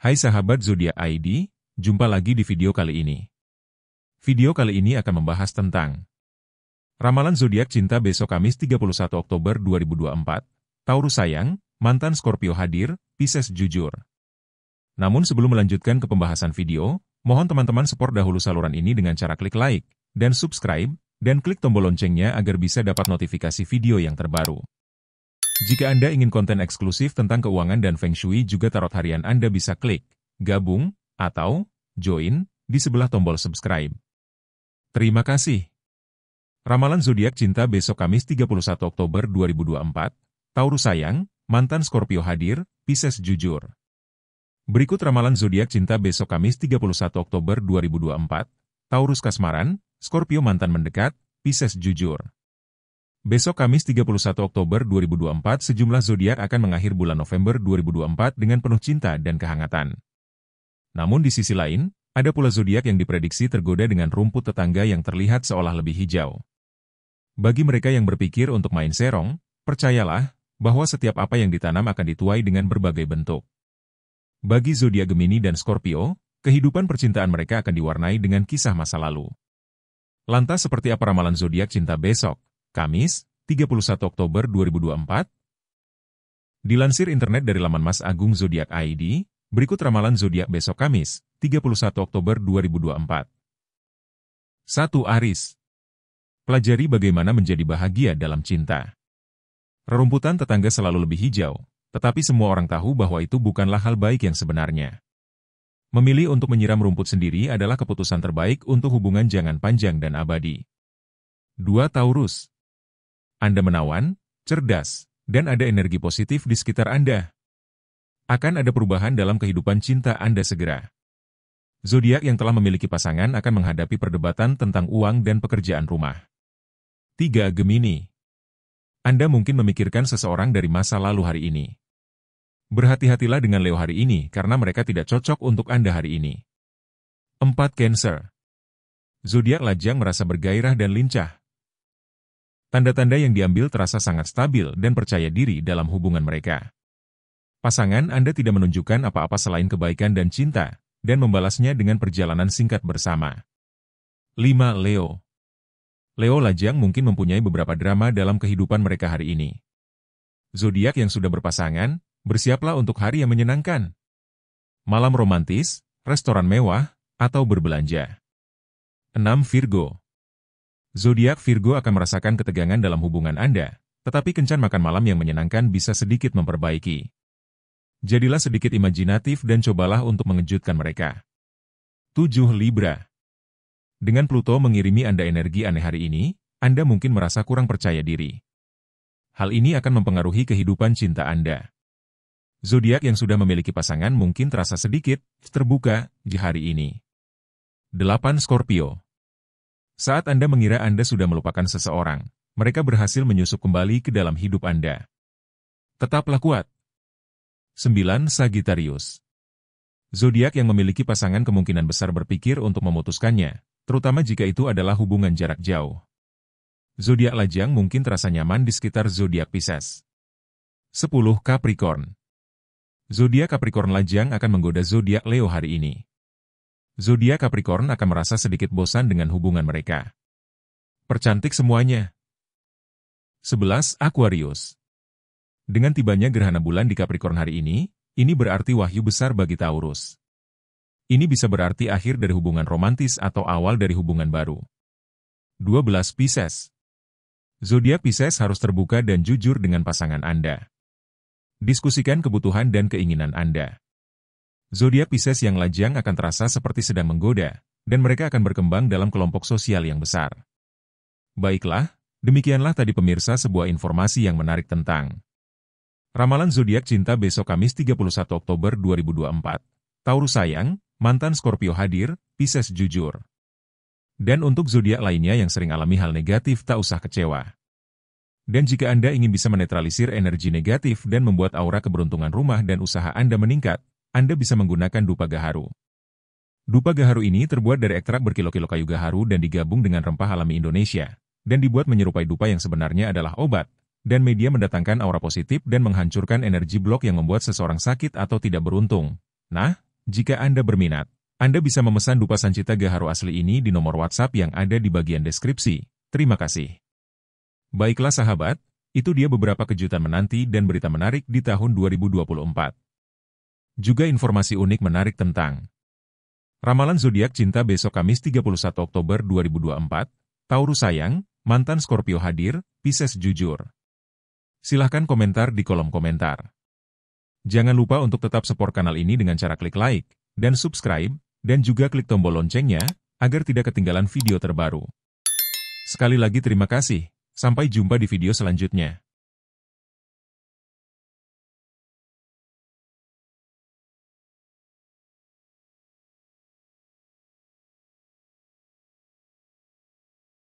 Hai sahabat zodiak ID, jumpa lagi di video kali ini. Video kali ini akan membahas tentang Ramalan zodiak cinta besok Kamis 31 Oktober 2024. Taurus sayang, mantan Scorpio hadir, Pisces jujur. Namun sebelum melanjutkan ke pembahasan video, mohon teman-teman support dahulu saluran ini dengan cara klik like dan subscribe dan klik tombol loncengnya agar bisa dapat notifikasi video yang terbaru. Jika Anda ingin konten eksklusif tentang keuangan dan Feng Shui juga tarot harian Anda bisa klik, gabung, atau join di sebelah tombol subscribe. Terima kasih. Ramalan zodiak cinta besok Kamis 31 Oktober 2024, Taurus sayang, mantan Scorpio hadir, Pisces jujur. Berikut ramalan zodiak cinta besok Kamis 31 Oktober 2024, Taurus kasmaran, Scorpio mantan mendekat, Pisces jujur. Besok Kamis 31 Oktober 2024 sejumlah zodiak akan mengakhir bulan November 2024 dengan penuh cinta dan kehangatan. Namun di sisi lain, ada pula zodiak yang diprediksi tergoda dengan rumput tetangga yang terlihat seolah lebih hijau. Bagi mereka yang berpikir untuk main serong, percayalah bahwa setiap apa yang ditanam akan dituai dengan berbagai bentuk. Bagi zodiak Gemini dan Scorpio, kehidupan percintaan mereka akan diwarnai dengan kisah masa lalu. Lantas seperti apa ramalan zodiak cinta besok? Kamis, 31 Oktober 2024. Dilansir internet dari laman Mas Agung Zodiak ID, berikut ramalan zodiak besok Kamis, 31 Oktober 2024. 1 Aris. Pelajari bagaimana menjadi bahagia dalam cinta. Rerumputan tetangga selalu lebih hijau, tetapi semua orang tahu bahwa itu bukanlah hal baik yang sebenarnya. Memilih untuk menyiram rumput sendiri adalah keputusan terbaik untuk hubungan jangan panjang dan abadi. 2 Taurus anda menawan, cerdas, dan ada energi positif di sekitar Anda. Akan ada perubahan dalam kehidupan cinta Anda segera. Zodiak yang telah memiliki pasangan akan menghadapi perdebatan tentang uang dan pekerjaan rumah. 3. Gemini Anda mungkin memikirkan seseorang dari masa lalu hari ini. Berhati-hatilah dengan Leo hari ini karena mereka tidak cocok untuk Anda hari ini. 4. Cancer Zodiak lajang merasa bergairah dan lincah, Tanda-tanda yang diambil terasa sangat stabil dan percaya diri dalam hubungan mereka. Pasangan Anda tidak menunjukkan apa-apa selain kebaikan dan cinta, dan membalasnya dengan perjalanan singkat bersama. 5. Leo Leo Lajang mungkin mempunyai beberapa drama dalam kehidupan mereka hari ini. Zodiak yang sudah berpasangan, bersiaplah untuk hari yang menyenangkan. Malam romantis, restoran mewah, atau berbelanja. 6. Virgo Zodiak Virgo akan merasakan ketegangan dalam hubungan Anda, tetapi kencan makan malam yang menyenangkan bisa sedikit memperbaiki. Jadilah sedikit imajinatif dan cobalah untuk mengejutkan mereka. 7 Libra Dengan Pluto mengirimi Anda energi aneh hari ini, Anda mungkin merasa kurang percaya diri. Hal ini akan mempengaruhi kehidupan cinta Anda. Zodiak yang sudah memiliki pasangan mungkin terasa sedikit terbuka di hari ini. 8 Scorpio saat Anda mengira Anda sudah melupakan seseorang, mereka berhasil menyusup kembali ke dalam hidup Anda. Tetaplah kuat. 9. Sagittarius Zodiak yang memiliki pasangan kemungkinan besar berpikir untuk memutuskannya, terutama jika itu adalah hubungan jarak jauh. Zodiak lajang mungkin terasa nyaman di sekitar zodiak Pisces. 10. Capricorn Zodiak Capricorn lajang akan menggoda zodiak Leo hari ini zodiak Capricorn akan merasa sedikit bosan dengan hubungan mereka. Percantik semuanya. 11. Aquarius Dengan tibanya gerhana bulan di Capricorn hari ini, ini berarti wahyu besar bagi Taurus. Ini bisa berarti akhir dari hubungan romantis atau awal dari hubungan baru. 12. Pisces Zodiak Pisces harus terbuka dan jujur dengan pasangan Anda. Diskusikan kebutuhan dan keinginan Anda. Zodiak Pisces yang lajang akan terasa seperti sedang menggoda, dan mereka akan berkembang dalam kelompok sosial yang besar. Baiklah, demikianlah tadi pemirsa sebuah informasi yang menarik tentang Ramalan Zodiak Cinta besok Kamis 31 Oktober 2024. Taurus sayang, mantan Scorpio hadir, Pisces jujur. Dan untuk zodiak lainnya yang sering alami hal negatif tak usah kecewa. Dan jika Anda ingin bisa menetralisir energi negatif dan membuat aura keberuntungan rumah dan usaha Anda meningkat, anda bisa menggunakan dupa gaharu. Dupa gaharu ini terbuat dari ekstrak berkilo-kilo kayu gaharu dan digabung dengan rempah alami Indonesia, dan dibuat menyerupai dupa yang sebenarnya adalah obat, dan media mendatangkan aura positif dan menghancurkan energi blok yang membuat seseorang sakit atau tidak beruntung. Nah, jika Anda berminat, Anda bisa memesan dupa sancita gaharu asli ini di nomor WhatsApp yang ada di bagian deskripsi. Terima kasih. Baiklah sahabat, itu dia beberapa kejutan menanti dan berita menarik di tahun 2024. Juga informasi unik menarik tentang Ramalan zodiak cinta besok Kamis 31 Oktober 2024, Taurus sayang, mantan Scorpio hadir, Pisces jujur. Silahkan komentar di kolom komentar. Jangan lupa untuk tetap support kanal ini dengan cara klik like, dan subscribe, dan juga klik tombol loncengnya, agar tidak ketinggalan video terbaru. Sekali lagi terima kasih, sampai jumpa di video selanjutnya.